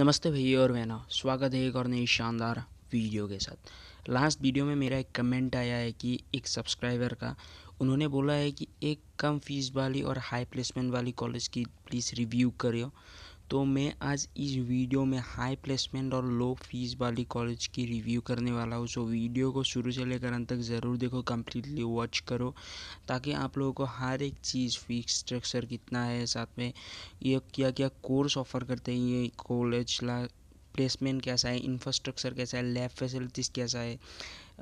नमस्ते भैया और बहना स्वागत है एक और नई शानदार वीडियो के साथ लास्ट वीडियो में मेरा एक कमेंट आया है कि एक सब्सक्राइबर का उन्होंने बोला है कि एक कम फीस वाली और हाई प्लेसमेंट वाली कॉलेज की प्लीज़ रिव्यू करियो तो मैं आज इस वीडियो में हाई प्लेसमेंट और लो फीस वाली कॉलेज की रिव्यू करने वाला हूँ सो वीडियो को शुरू से लेकर अंत तक ज़रूर देखो कम्प्लीटली वॉच करो ताकि आप लोगों को हर एक चीज़ फीस स्ट्रक्चर कितना है साथ में ये क्या क्या कोर्स ऑफर करते हैं ये कॉलेज ला प्लेसमेंट कैसा है इंफ्रास्ट्रक्चर कैसा है लैब फैसिलिटीज़ कैसा है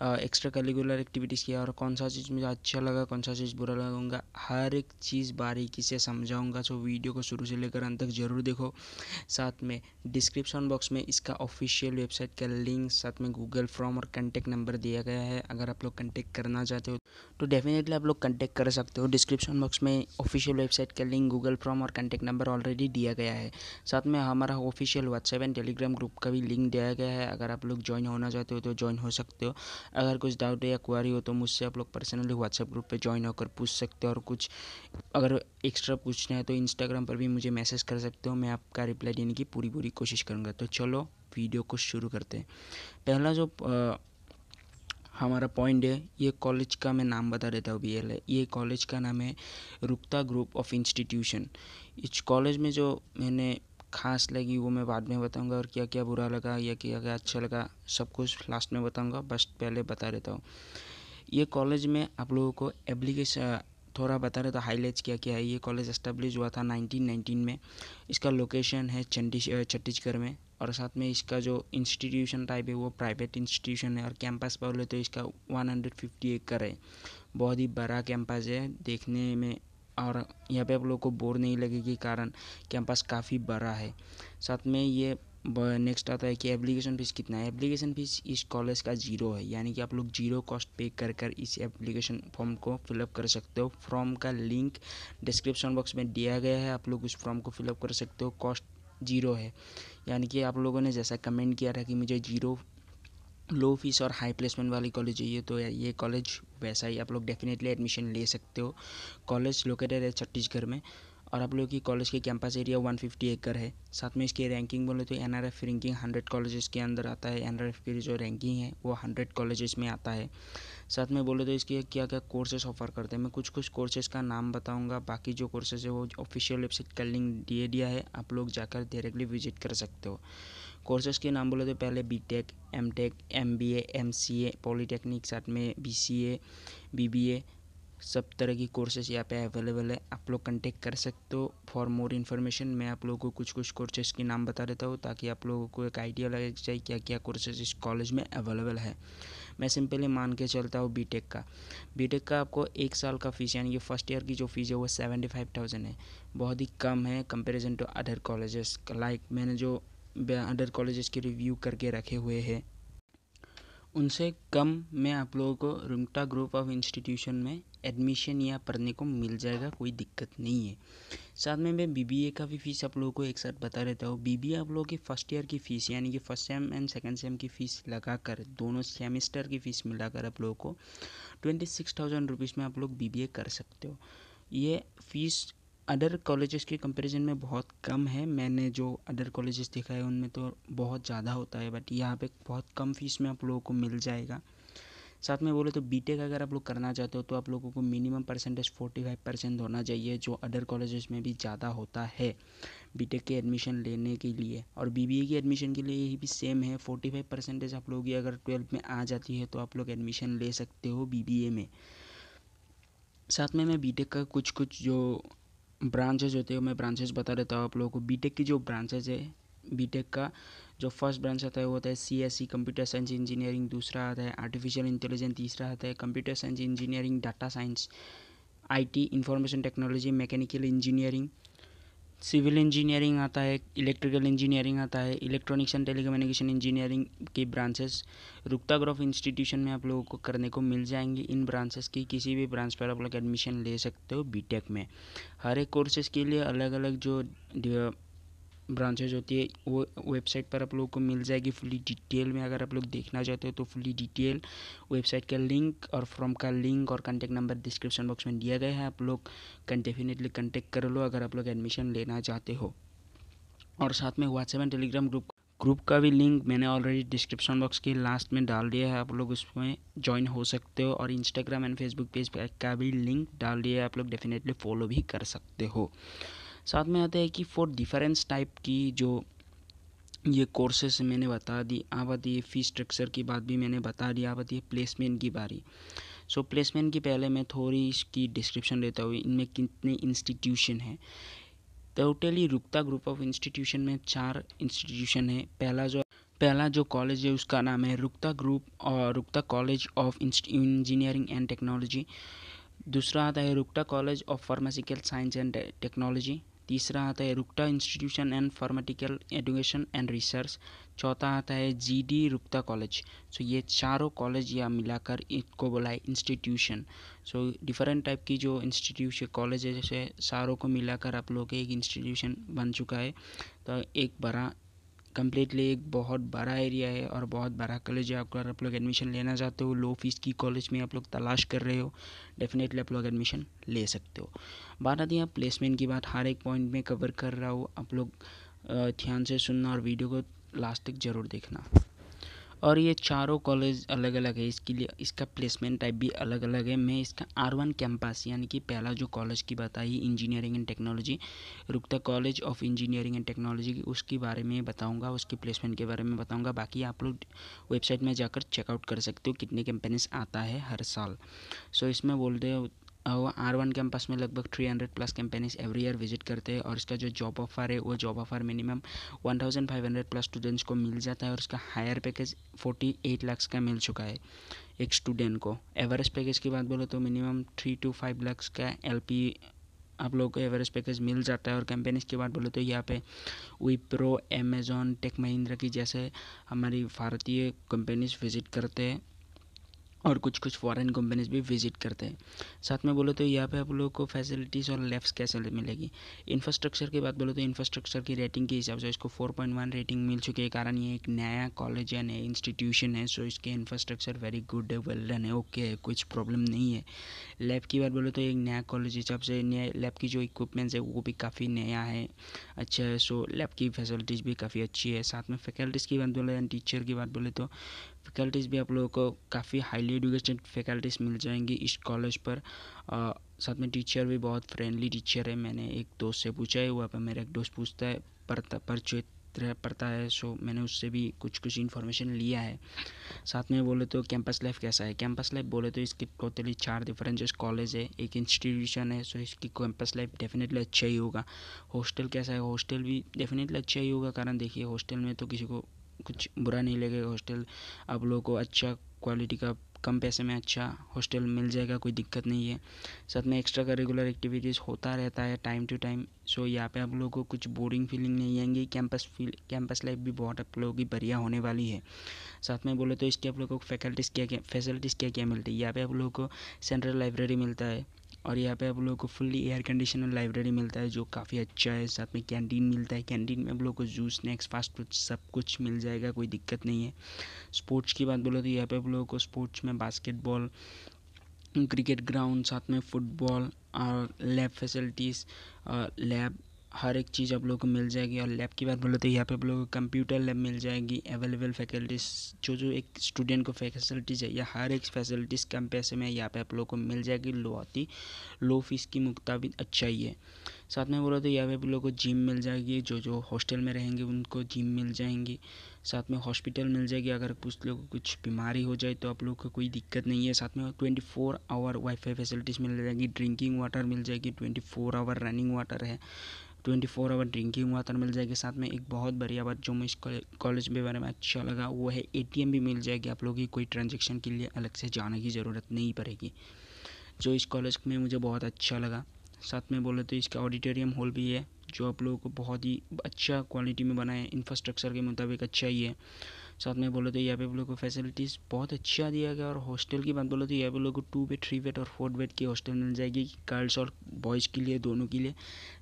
एक्स्ट्रा करिकुलर एक्टिविटीज़ किया और कौन सा चीज़ मुझे अच्छा लगा कौन सा चीज़ बुरा लगाऊंगा हर एक चीज़ बारीकी से समझाऊंगा सो वीडियो को शुरू से लेकर अंत तक ज़रूर देखो साथ में डिस्क्रिप्शन बॉक्स में इसका ऑफिशियल वेबसाइट का लिंक साथ में गूगल फॉर्म और कंटेक्ट नंबर दिया गया है अगर आप लोग कंटेक्ट करना चाहते हो तो डेफिनेटली आप लोग कंटेक्ट कर सकते हो डिस्क्रिप्शन बॉक्स में ऑफिशियल वेबसाइट का लिंक गूगल फॉर्म और कंटेक्ट नंबर ऑलरेडी दिया गया है साथ में हमारा official WhatsApp and Telegram group का भी लिंक दिया गया है अगर आप लोग ज्वाइन होना चाहते हो तो ज्वाइन हो सकते हो अगर कुछ डाउट या क्वारी हो तो मुझसे आप लोग पर्सनली व्हाट्सएप ग्रुप पे ज्वाइन होकर पूछ सकते हो और कुछ अगर एक्स्ट्रा पूछना है तो इंस्टाग्राम पर भी मुझे मैसेज कर सकते हो मैं आपका रिप्लाई देने की पूरी पूरी कोशिश करूँगा तो चलो वीडियो को शुरू करते हैं पहला जो आ, हमारा पॉइंट है ये कॉलेज का मैं नाम बता देता हूँ बी एल ये कॉलेज का नाम है रुकता ग्रुप ऑफ इंस्टीट्यूशन इस कॉलेज में जो मैंने खास लगी वो मैं बाद में बताऊंगा और क्या क्या बुरा लगा या क्या क्या अच्छा लगा सब कुछ लास्ट में बताऊंगा बस पहले बता देता हूँ ये कॉलेज में आप लोगों को एप्लीकेशन थोड़ा बता रहे तो हाईलाइट्स क्या क्या है ये कॉलेज इस्टेब्लिश हुआ था 1919 में इसका लोकेशन है चंडी छत्तीसगढ़ में और साथ में इसका जो इंस्टीट्यूशन टाइप है वो प्राइवेट इंस्टीट्यूशन है और कैंपस बोले तो इसका 150 एकड़ है बहुत ही बड़ा कैंपस है देखने में और यहाँ पे आप लोग को बोर नहीं लगेगी कारण कैंपस काफ़ी बड़ा है साथ में ये नेक्स्ट आता है कि एप्लीकेशन फ़ीस कितना है एप्लीकेशन फ़ीस इस कॉलेज का जीरो है यानी कि आप लोग जीरो कॉस्ट पे कर कर इस एप्लीकेशन फॉर्म को फिलअप कर सकते हो फॉर्म का लिंक डिस्क्रिप्शन बॉक्स में दिया गया है आप लोग उस फॉर्म को फिलअप कर सकते हो कॉस्ट जीरो है यानी कि आप लोगों ने जैसा कमेंट किया था कि मुझे जीरो लो फीस और हाई प्लेसमेंट वाली कॉलेज चाहिए तो ये कॉलेज वैसा ही आप लोग डेफिनेटली एडमिशन ले सकते हो कॉलेज लोकेटेड है छत्तीसगढ़ में और आप लोग की कॉलेज के कैंपस एरिया 150 एकड़ है साथ में इसकी रैंकिंग बोले तो N R F ranking hundred colleges के अंदर आता है एन आर एफ़ की जो रैंकिंग है वो हंड्रेड कॉलेजेस में आता है साथ में बोले तो इसके क्या क्या कोर्सेज ऑफर करते हैं मैं कुछ कुछ कोर्सेज का नाम बताऊँगा बाकी जो कोर्सेज है वो ऑफिशियल वेबसाइट का लिंक दिए दिया है आप लोग जाकर डायरेक्टली विजिट कर सकते हो कोर्सेज के नाम बोले तो पहले B tech M tech M B A M C A polytechnic साथ में B C A B B A सब तरह की कोर्सेज यहाँ पे अवेलेबल है आप लोग कंटेक्ट कर सकते हो फॉर मोर इन्फॉर्मेशन मैं आप लोगों को कुछ कुछ कोर्सेज के नाम बता देता हूँ ताकि आप लोगों को एक आइडिया लग जाए क्या क्या कोर्सेज इस कॉलेज में अवेलेबल है मैं सिंपली मान के चलता हूँ बीटेक का बीटेक का आपको एक साल का फ़ीस यानी कि फर्स्ट ईयर की जो फ़ीस है वो सेवेंटी फाइव थाउजेंड है बहुत ही कम है comparison to other colleges like मैंने जो अदर कॉलेजेस के रिव्यू करके रखे हुए हैं उनसे कम मैं आप लोगों को रिमटा ग्रुप ऑफ इंस्टीट्यूशन में एडमिशन यहाँ पढ़ने को मिल जाएगा कोई दिक्कत नहीं है साथ में मैं बीबीए का भी फीस आप लोगों को एक साथ बता देता हूँ बीबीए आप लोगों की फ़र्स्ट ईयर की फ़ीस यानी कि first sem and second sem की फ़ीस लगाकर दोनों सेमेस्टर की फ़ीस मिलाकर आप लोगों को ट्वेंटी सिक्स थाउजेंड रुपीज़ में आप लोग बी कर सकते हो ये फ़ीस अदर कॉलेजेस के कंपेरिजन में बहुत कम है मैंने जो अदर कॉलेजेस देखा है उनमें तो बहुत ज़्यादा होता है बट यहाँ पे बहुत कम फीस में आप लोगों को मिल जाएगा साथ में बोले तो बीटेक अगर आप लोग करना चाहते हो तो आप लोगों को minimum percentage forty five percent होना चाहिए जो अदर कॉलेजेस में भी ज़्यादा होता है बीटेक के एडमिशन लेने के लिए और बीबीए की एडमिशन के लिए यही भी सेम है फोर्टी फाइव परसेंटेज आप लोगों की अगर ट्वेल्थ में आ जाती है तो आप लोग एडमिशन ले सकते हो ए में साथ में मैं टेक का कुछ कुछ जो ब्रांचेज होते हैं मैं ब्रांचेज बता देता हूँ आप लोगों को टेक की जो ब्रांचेज है टेक का जो फर्स्ट ब्रांच आता है वो होता है C S C computer science engineering दूसरा आता है आर्टिफिशियल इंटेलिजेंस तीसरा आता है computer science engineering data science I T information technology mechanical engineering civil engineering आता है इलेक्ट्रिकल इंजीनियरिंग आता है इलेक्ट्रॉनिक्स एंड टेलीकम्युनिकेशन इंजीनियरिंग की ब्रांचेस रुकता ग्रोफ इंस्टीट्यूशन में आप लोगों को करने को मिल जाएंगे इन ब्रांचेस की किसी भी ब्रांच पर आप लोग एडमिशन ले सकते हो बीटेक में हर एक कोर्सेज़ के लिए अलग अलग जो ब्रांचेज होती है वो वेबसाइट पर आप लोगों को मिल जाएगी फुली डिटेल में अगर आप लोग देखना चाहते हो तो फुली डिटेल वेबसाइट का लिंक और फॉर्म का लिंक और कॉन्टैक्ट नंबर डिस्क्रिप्शन बॉक्स में दिया गया है आप लोग डेफिनेटली कॉन्टैक्ट कर लो अगर आप लोग एडमिशन लेना चाहते हो और साथ में WhatsApp and Telegram group group का भी लिंक मैंने ऑलरेडी डिस्क्रिप्शन बॉक्स के लास्ट में डाल दिया है आप लोग उसमें ज्वाइन हो सकते हो और इंस्टाग्राम एंड फेसबुक पेज का भी लिंक डाल दिया है आप लोग डेफिनेटली फॉलो भी कर सकते हो साथ में आता है कि फॉर डिफरेंस टाइप की जो ये कोर्सेस मैंने बता दी आप आती है फ़ी स्ट्रक्चर की बात भी मैंने बता दी आप आती है प्लेसमेंट की बारी सो so, प्लेसमेंट की पहले मैं थोड़ी इसकी डिस्क्रिप्शन देता हूँ इनमें कितने इंस्टीट्यूशन हैं टोटली रुकता ग्रुप ऑफ इंस्टीट्यूशन में चार इंस्टीट्यूशन है पहला जो पहला जो कॉलेज है उसका नाम है रुकता ग्रुप और Rungta college of engineering and technology दूसरा आता है Rungta college of pharmaceutical science and technology तीसरा आता है Rungta institution and pharmaceutical education and research चौथा आता है जी डी रुक्ता कॉलेज सो ये चारों कॉलेज या मिलाकर इनको बोला है इंस्टीट्यूशन सो डिफरेंट टाइप की जो इंस्टीट्यूशन कॉलेज है जैसे सारों को मिलाकर आप लोग एक इंस्टीट्यूशन बन चुका है तो एक बड़ा कम्प्लीटली एक बहुत बड़ा एरिया है और बहुत बड़ा कॉलेज है अगर आप लोग एडमिशन लेना चाहते हो लो फीस की कॉलेज में आप लोग तलाश कर रहे हो डेफिनेटली आप लोग एडमिशन ले सकते हो बात आती है प्लेसमेंट की बात हर एक पॉइंट में कवर कर रहा हूँ आप लोग ध्यान से सुनना और वीडियो को लास्ट तक ज़रूर देखना और ये चारों कॉलेज अलग अलग है इसके लिए इसका प्लेसमेंट टाइप भी अलग अलग है मैं इसका आर वन कैंपस यानी कि पहला जो कॉलेज की बताई engineering and technology Rungta college of engineering and technology की उसके बारे में बताऊँगा उसकी प्लेसमेंट के बारे में बताऊँगा बाकी आप लोग वेबसाइट में जाकर चेकआउट कर सकते हो कितने कैंपेनिस आता है हर साल सो so, इसमें बोलते हो आर वन कैंपस में लगभग three hundred plus companies every year visit करते हैं और इसका जो जॉब ऑफर है वो job offer minimum one thousand five hundred plus students को मिल जाता है और इसका higher package forty eight lakhs का मिल चुका है एक स्टूडेंट को एवरेज पैकेज की बात बोलो तो minimum three to five lakhs का एल आप लोगों को एवरेज पैकेज मिल जाता है और कंपनीज की बात बोलो तो यहाँ पे विप्रो अमेजोन टेक महिंद्रा की जैसे हमारी भारतीय कंपनीज विजिट करते हैं और कुछ कुछ फॉरेन कंपनीज भी विजिट करते हैं साथ में बोलो तो यहाँ पे आप लोगों को फैसिलिटीज़ और लेफ्ट कैसे मिलेगी इंफ्रास्ट्रक्चर की बात बोलो तो इंफ्रास्ट्रक्चर की रेटिंग के हिसाब से इसको 4.1 रेटिंग मिल चुकी है कारण ये एक नया कॉलेज है नया इंस्टीट्यूशन है सो इसके इंफ्रास्ट्रक्चर वेरी गुड है वेल डन है ओके है कुछ प्रॉब्लम नहीं है लैब की बात बोलो तो एक नया कॉलेज हिसाब से नया लैब की जो इक्विपमेंट्स है वो भी काफ़ी नया है अच्छा है सो लैब की फैसिलिटीज़ भी काफ़ी अच्छी है साथ में फैकल्टीज़ की बात बोले टीचर की बात बोले तो फैकल्टीज़ भी आप लोगों को काफ़ी हाईली एडुकेटेड फैकल्टीज़ मिल जाएंगी इस कॉलेज पर आ, साथ में टीचर भी बहुत फ्रेंडली टीचर है मैंने एक दोस्त से पूछा है वहाँ पर मेरा एक दोस्त पूछता है पढ़ता परिचित तरह पड़ता है सो मैंने उससे भी कुछ कुछ इन्फॉर्मेशन लिया है साथ में बोले तो कैंपस लाइफ कैसा है कैंपस लाइफ बोले तो इसके टोटली चार डिफरेंट कॉलेज है एक इंस्टीट्यूशन है सो इसकी कैंपस लाइफ डेफिनेटली अच्छा ही होगा हॉस्टल कैसा है हॉस्टल भी डेफिनेटली अच्छा ही होगा कारण देखिए हॉस्टल में तो किसी को कुछ बुरा नहीं लगेगा हॉस्टल आप लोगों को अच्छा क्वालिटी का कम पैसे में अच्छा हॉस्टल मिल जाएगा कोई दिक्कत नहीं है साथ में एक्स्ट्रा करिकुलर एक्टिविटीज़ होता रहता है टाइम टू टाइम सो यहाँ पे आप लोगों को कुछ बोरिंग फीलिंग नहीं आएंगी कैंपस फील कैंपस लाइफ भी बहुत आप लोगों की बढ़िया होने वाली है साथ में बोले तो इसके आप लोगों को फैकल्टीज़ क्या क्या फैसिलिटीज़ क्या क्या मिलती है यहाँ पर आप लोगों को सेंट्रल लाइब्रेरी मिलता है और यहाँ पे आप लोगों को फुल्ली एयर कंडीशनर लाइब्रेरी मिलता है जो काफ़ी अच्छा है साथ में कैंटीन मिलता है कैंटीन में आप लोगों को जूस स्नैक्स फास्ट फूड सब कुछ मिल जाएगा कोई दिक्कत नहीं है स्पोर्ट्स की बात बोलो तो यहाँ पे आप लोगों को स्पोर्ट्स में बास्केटबॉल क्रिकेट ग्राउंड साथ में फुटबॉल और लैब फैसिलिटीज़ लैब हर एक चीज़ आप लोग को मिल जाएगी और लैब की बात बोले तो यहाँ पे आप लोग को कंप्यूटर लैब मिल जाएगी अवेलेबल फैकल्टीज जो जो एक स्टूडेंट को है या हर एक फैसिलिटीज़ कम पैसे में यहाँ पे आप लोग को मिल जाएगी लो आती लो फीस की मुताबिक अच्छा ही है साथ में बोला तो यहाँ पे आप लोग को जिम मिल जाएगी जो जो हॉस्टल में रहेंगे उनको जिम मिल जाएंगी साथ में हॉस्पिटल मिल जाएगी अगर कुछ लोग कुछ बीमारी हो जाए तो आप लोग को कोई दिक्कत नहीं है साथ में twenty four hour wifi facilities मिल जाएगी ड्रिंकिंग वाटर मिल जाएगी twenty four hour running water है twenty four hour drinking water मिल जाएगी साथ में एक बहुत बढ़िया बात जो मुझे इस कॉलेज के बारे में अच्छा लगा वो है एटीएम भी मिल जाएगी आप लोगों की कोई ट्रांजेक्शन के लिए अलग से जाने की ज़रूरत नहीं पड़ेगी जो इस कॉलेज में मुझे बहुत अच्छा लगा साथ में बोले तो इसका ऑडिटोरियम हॉल भी है जो आप लोगों को बहुत ही अच्छा क्वालिटी में बनाए इंफ्रास्ट्रक्चर के मुताबिक अच्छा ही है साथ में बोले तो यहाँ पे लोग को फैसिलिटीज़ बहुत अच्छा दिया गया और हॉस्टल की बात बोले तो यहाँ पे लोग को टू बेड थ्री बेड और फोर बेड की हॉस्टल मिल जाएगी गर्ल्स और बॉयज़ के लिए दोनों के लिए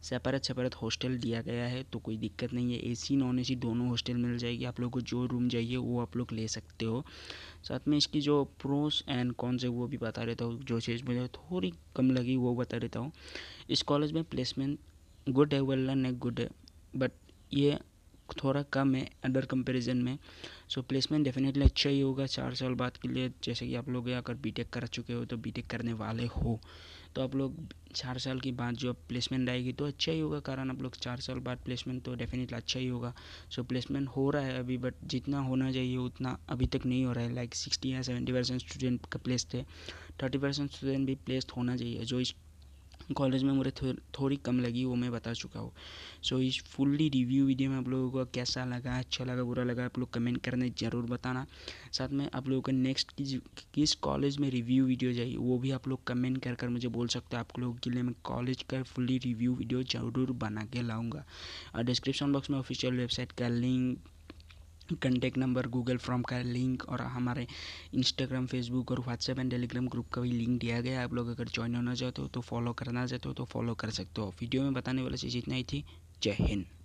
सेपरेट सेपरेट हॉस्टल दिया गया है तो कोई दिक्कत नहीं है ए नॉन ए दोनों हॉस्टल मिल जाएगी आप लोग को जो रूम चाहिए वो आप लोग ले सकते हो साथ में इसकी जो प्रोस एंड कॉन्स है वो भी बता देता हूँ जो चीज़ मुझे थोड़ी कम लगी वो बता देता हूँ इस कॉलेज में प्लेसमेंट गुड है वेल लर्न है गुड है बट ये थोड़ा कम है अंडर कंपैरिजन में सो प्लेसमेंट डेफिनेटली अच्छा ही होगा चार साल बाद के लिए जैसे कि आप लोग अगर बी कर चुके हो तो बी करने वाले हो तो आप लोग चार साल के बाद जो प्लेसमेंट आएगी तो अच्छा ही होगा कारण आप लोग चार साल बाद प्लेसमेंट तो डेफिनेटली अच्छा ही होगा सो प्लेसमेंट हो रहा है अभी बट जितना होना चाहिए उतना अभी तक नहीं हो रहा है लाइक सिक्सटी या सेवेंटी परसेंट स्टूडेंट का प्लेस थे थर्टी परसेंट स्टूडेंट भी प्लेस होना चाहिए जो इस कॉलेज में मुझे थो, थोड़ी कम लगी वो मैं बता चुका हूँ सो इस फुल्ली रिव्यू वीडियो में आप लोगों को कैसा लगा अच्छा लगा बुरा लगा आप लोग कमेंट करने ज़रूर बताना साथ में आप लोगों का नेक्स्ट किस किस कॉलेज में रिव्यू वीडियो चाहिए वो भी आप लोग कमेंट कर कर मुझे बोल सकते हो आप लोगों के लिए मैं कॉलेज का फुल्ली रिव्यू वीडियो ज़रूर बना के लाऊँगा और डिस्क्रिप्शन बॉक्स में ऑफिशियल वेबसाइट का link contact number Google form का लिंक और हमारे इंस्टाग्राम फेसबुक और व्हाट्सएप एंड टेलीग्राम ग्रुप का भी लिंक दिया गया आप लोग अगर ज्वाइन होना चाहते हो तो फॉलो करना चाहते हो तो फॉलो कर सकते हो वीडियो में बताने वाली चीज़ इतना ही थी जय हिंद